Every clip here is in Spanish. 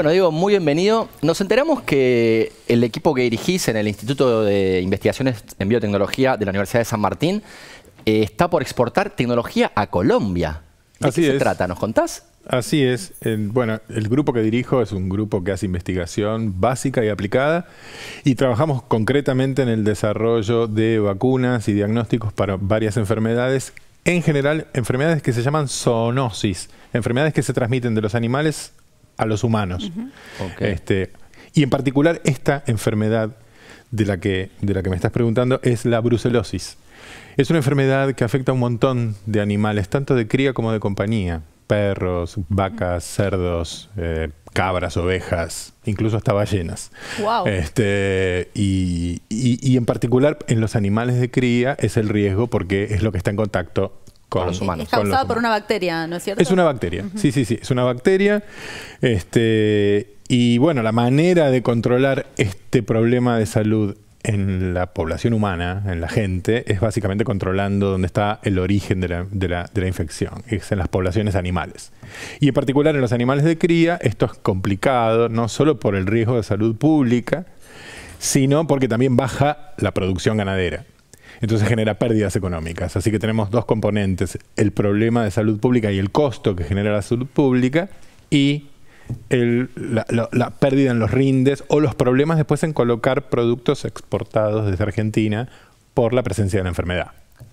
Bueno, Diego, muy bienvenido. Nos enteramos que el equipo que dirigís en el Instituto de Investigaciones en Biotecnología de la Universidad de San Martín eh, está por exportar tecnología a Colombia. ¿De qué se trata? ¿Nos contás? Así es. bueno, el grupo que dirijo es un grupo que hace investigación básica y aplicada y trabajamos concretamente en el desarrollo de vacunas y diagnósticos para varias enfermedades en general enfermedades que se llaman zoonosis, enfermedades que se transmiten de los animales a los humanos. este, y en particular esta enfermedad de la, que, de la que me estás preguntando es la brucelosis. Es una enfermedad que afecta a un montón de animales, tanto de cría como de compañía. Perros, vacas, cerdos, eh, cabras, ovejas, incluso hasta ballenas. Este, y en particular en los animales de cría es el riesgo porque es lo que está en contacto es causada por una bacteria, ¿no es cierto? Es una bacteria, sí, sí, sí, es una bacteria. Este, y bueno, la manera de controlar este problema de salud en la población humana, en la gente, es básicamente controlando dónde está el origen de la, de la infección, es en las poblaciones animales. Y en particular en los animales de cría, esto es complicado, no solo por el riesgo de salud pública, sino porque también baja la producción ganadera. Entonces genera pérdidas económicas. Así que tenemos dos componentes, el problema de salud pública y el costo que genera la salud pública y la, pérdida en los rindes o los problemas después en colocar productos exportados desde Argentina por la presencia de la enfermedad.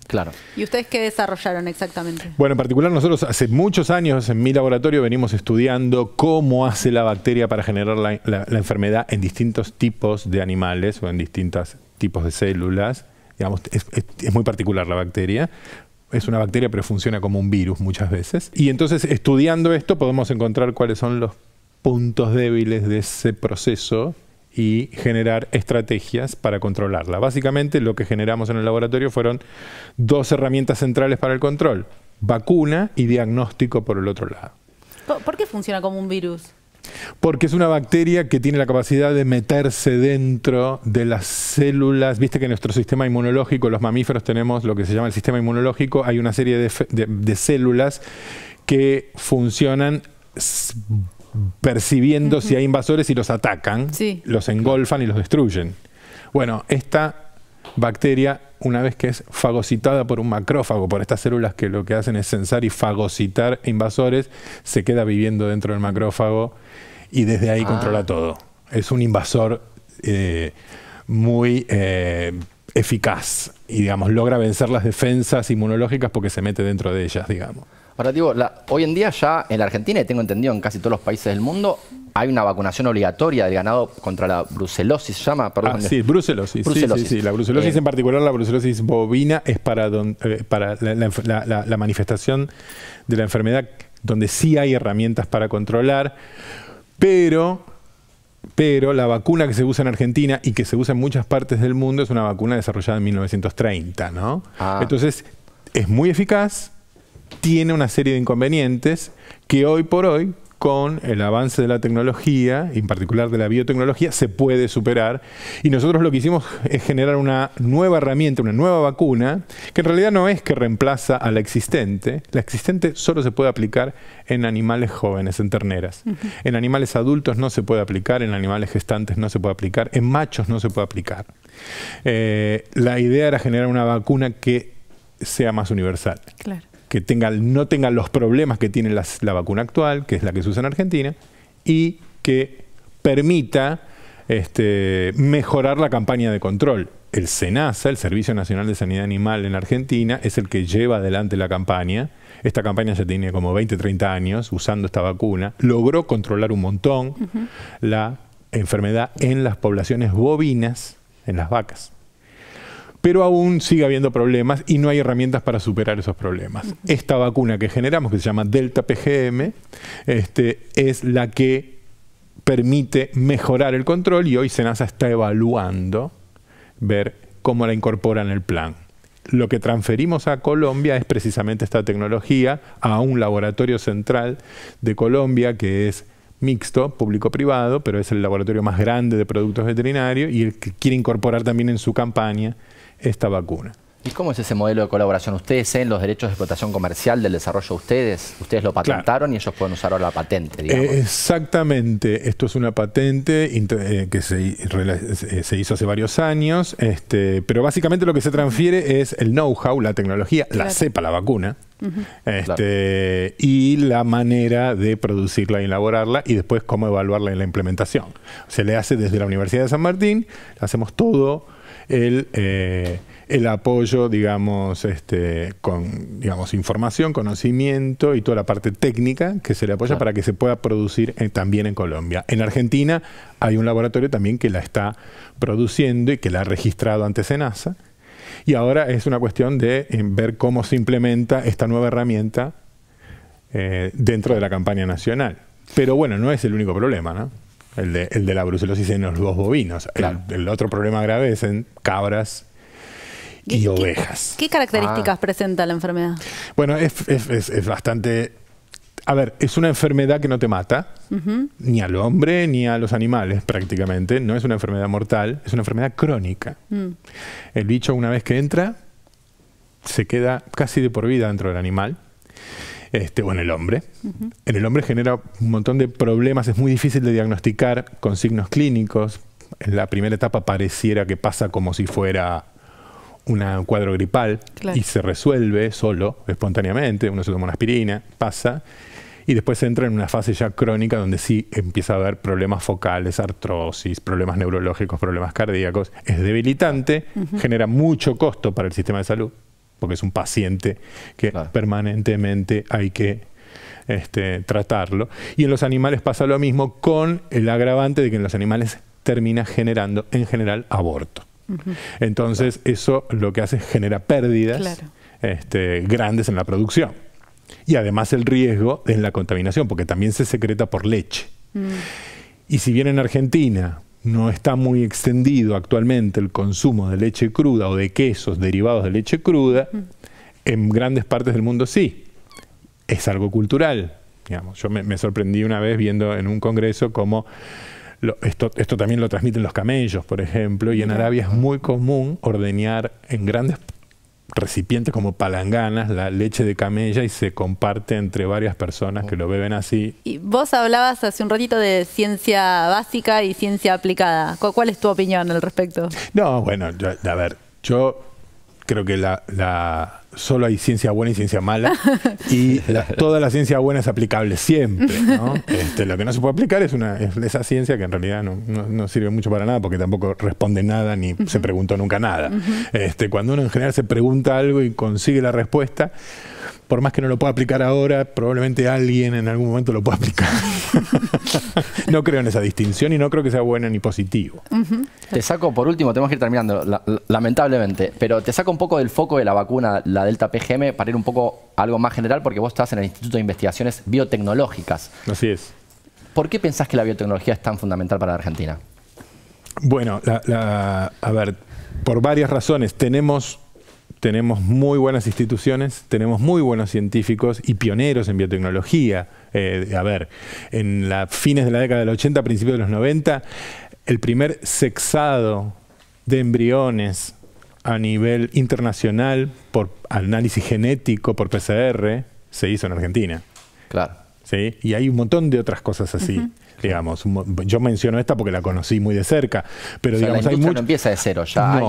Claro. ¿Y ustedes qué desarrollaron exactamente? Bueno, en particular nosotros hace muchos años en mi laboratorio venimos estudiando cómo hace la bacteria para generar la enfermedad en distintos tipos de animales o en distintos tipos de células es, es muy particular la bacteria, es una bacteria pero funciona como un virus muchas veces. Y entonces estudiando esto podemos encontrar cuáles son los puntos débiles de ese proceso y generar estrategias para controlarla. Básicamente lo que generamos en el laboratorio fueron dos herramientas centrales para el control, vacuna y diagnóstico por el otro lado. ¿Por qué funciona como un virus? Porque es una bacteria que tiene la capacidad de meterse dentro de las células. Viste que en nuestro sistema inmunológico, los mamíferos tenemos lo que se llama el sistema inmunológico, hay una serie de, células que funcionan percibiendo si hay invasores y los atacan, los engolfan y los destruyen. Bueno, esta bacteria, una vez que es fagocitada por un macrófago, por estas células que lo que hacen es censar y fagocitar invasores, se queda viviendo dentro del macrófago y desde ahí controla ah. todo. Es un invasor eh, muy eh, eficaz y digamos logra vencer las defensas inmunológicas porque se mete dentro de ellas, digamos. Ahora, digo, hoy en día ya en la Argentina, y tengo entendido en casi todos los países del mundo, hay una vacunación obligatoria del ganado contra la brucelosis, ¿se llama? Perdón. Ah, sí, brucelosis. Sí, la brucelosis eh, en particular, la brucelosis bovina, es para, eh, para la, la manifestación de la enfermedad donde sí hay herramientas para controlar, pero pero la vacuna que se usa en Argentina y que se usa en muchas partes del mundo es una vacuna desarrollada en 1930, ¿no? Ah. Entonces, es muy eficaz, tiene una serie de inconvenientes que hoy por hoy con el avance de la tecnología, en particular de la biotecnología, se puede superar. Y nosotros lo que hicimos es generar una nueva herramienta, una nueva vacuna, que en realidad no es que reemplaza a la existente. La existente solo se puede aplicar en animales jóvenes, en terneras. En animales adultos no se puede aplicar, en animales gestantes no se puede aplicar, en machos no se puede aplicar. Eh, la idea era generar una vacuna que sea más universal. Claro que no tengan los problemas que tiene la vacuna actual, que es la que se usa en Argentina, y que permita este, mejorar la campaña de control. El SENASA, el Servicio Nacional de Sanidad Animal en Argentina, es el que lleva adelante la campaña. Esta campaña ya tiene como 20, 30 años usando esta vacuna. Logró controlar un montón la enfermedad en las poblaciones bovinas, en las vacas pero aún sigue habiendo problemas y no hay herramientas para superar esos problemas. Esta vacuna que generamos, que se llama Delta PGM, este, es la que permite mejorar el control y hoy Senasa está evaluando ver cómo la incorpora en el plan. Lo que transferimos a Colombia es precisamente esta tecnología a un laboratorio central de Colombia que es mixto, público-privado, pero es el laboratorio más grande de productos veterinarios y el que quiere incorporar también en su campaña esta vacuna. ¿Y cómo es ese modelo de colaboración? ¿Ustedes en los derechos de explotación comercial del desarrollo de ustedes? Ustedes lo patentaron y ellos pueden usar ahora la patente, digamos. Eh, exactamente. Esto es una patente eh, que se, hizo hace varios años, este, pero básicamente lo que se transfiere es el know-how, la tecnología, la cepa, la vacuna, este, y la manera de producirla y elaborarla, y después cómo evaluarla en la implementación. Se le hace desde la Universidad de San Martín, hacemos todo eh, el, apoyo, digamos, este, con digamos, información, conocimiento y toda la parte técnica que se le apoya para que se pueda producir eh, también en Colombia. En Argentina hay un laboratorio también que la está produciendo y que la ha registrado antes en NASA Y ahora es una cuestión de eh, ver cómo se implementa esta nueva herramienta dentro de la campaña nacional. Pero bueno, no es el único problema, ¿no? el de, la brucelosis en los dos bovinos. El, otro problema grave es en cabras y ovejas. ¿Qué, características ah. presenta la enfermedad? Bueno, es, bastante... A ver, es una enfermedad que no te mata, ni al hombre ni a los animales prácticamente. No es una enfermedad mortal, es una enfermedad crónica. Mm. El bicho una vez que entra, se queda casi de por vida dentro del animal. Este, o en el hombre. En el hombre genera un montón de problemas, es muy difícil de diagnosticar con signos clínicos. En la primera etapa pareciera que pasa como si fuera un cuadro gripal y se resuelve solo, espontáneamente, uno se toma una aspirina, pasa, y después entra en una fase ya crónica donde sí empieza a haber problemas focales, artrosis, problemas neurológicos, problemas cardíacos, es debilitante, genera mucho costo para el sistema de salud, porque es un paciente que permanentemente hay que este, tratarlo. Y en los animales pasa lo mismo con el agravante de que en los animales termina generando en general aborto. Entonces eso lo que hace es genera pérdidas este, grandes en la producción. Y además el riesgo en la contaminación, porque también se secreta por leche. Mm. Y si bien en Argentina no está muy extendido actualmente el consumo de leche cruda o de quesos derivados de leche cruda, mm. en grandes partes del mundo sí. Es algo cultural. Digamos. Yo me, sorprendí una vez viendo en un congreso cómo esto, esto, también lo transmiten los camellos, por ejemplo, y en Arabia es muy común ordeñar en grandes recipientes como palanganas, la leche de camella y se comparte entre varias personas que lo beben así. Y vos hablabas hace un ratito de ciencia básica y ciencia aplicada. ¿Cuál es tu opinión al respecto? No, bueno, a ver, yo creo que la, la, solo hay ciencia buena y ciencia mala y toda la ciencia buena es aplicable siempre. ¿no? Este, lo que no se puede aplicar es, una, esa ciencia que en realidad no, sirve mucho para nada porque tampoco responde nada ni se preguntó nunca nada. este, cuando uno en general se pregunta algo y consigue la respuesta, por más que no lo pueda aplicar ahora, probablemente alguien en algún momento lo pueda aplicar. no creo en esa distinción y no creo que sea bueno ni positivo. Te saco, por último, tenemos que ir terminando, lamentablemente, pero te saco un poco del foco de la vacuna, la Delta PGM, para ir un poco algo más general, porque vos estás en el Instituto de Investigaciones Biotecnológicas. Así es. ¿Por qué pensás que la biotecnología es tan fundamental para la Argentina? Bueno, a ver, por varias razones. Tenemos tenemos muy buenas instituciones, tenemos muy buenos científicos y pioneros en biotecnología. Eh, a ver, en las fines de la década del 80, principios de los 90, el primer sexado de embriones a nivel internacional por análisis genético, por PCR, se hizo en Argentina. Claro. ¿sí? Y hay un montón de otras cosas así. Digamos, yo menciono esta porque la conocí muy de cerca, pero digamos, hay no empieza de cero, ya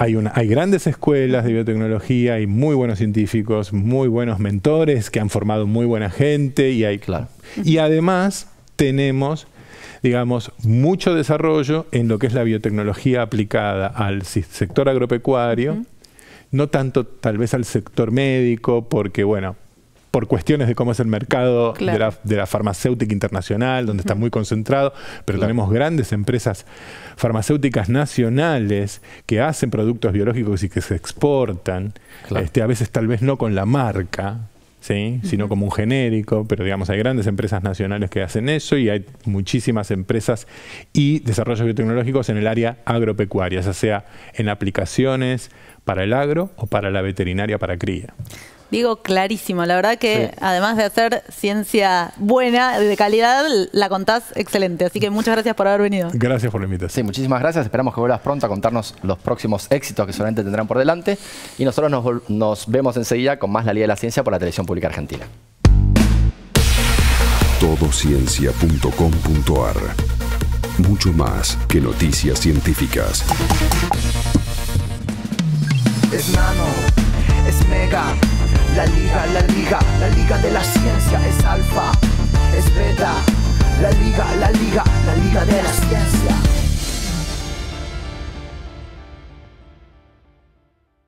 hay, una, hay grandes escuelas de biotecnología, hay muy buenos científicos, muy buenos mentores que han formado muy buena gente y hay claro. Y además tenemos digamos, mucho desarrollo en lo que es la biotecnología aplicada al sector agropecuario, no tanto tal vez al sector médico, porque bueno, por cuestiones de cómo es el mercado de, la, de, la, farmacéutica internacional, donde está muy concentrado, pero tenemos grandes empresas farmacéuticas nacionales que hacen productos biológicos y que se exportan, este, a veces tal vez no con la marca, ¿sí? sino como un genérico, pero digamos, hay grandes empresas nacionales que hacen eso y hay muchísimas empresas y desarrollos biotecnológicos en el área agropecuaria, ya sea en aplicaciones para el agro o para la veterinaria para cría. Digo, clarísimo. La verdad que además de hacer ciencia buena, de calidad, la contás excelente. Así que muchas gracias por haber venido. Gracias por la invitación. Sí, muchísimas gracias. Esperamos que vuelvas pronto a contarnos los próximos éxitos que solamente tendrán por delante. Y nosotros nos, vemos enseguida con más La Liga de la Ciencia por la Televisión Pública Argentina. Todociencia.com.ar Mucho más que noticias científicas. Es nano, es mega la liga, la liga, la liga de la ciencia es alfa, es beta. La liga, la liga, la liga de la ciencia.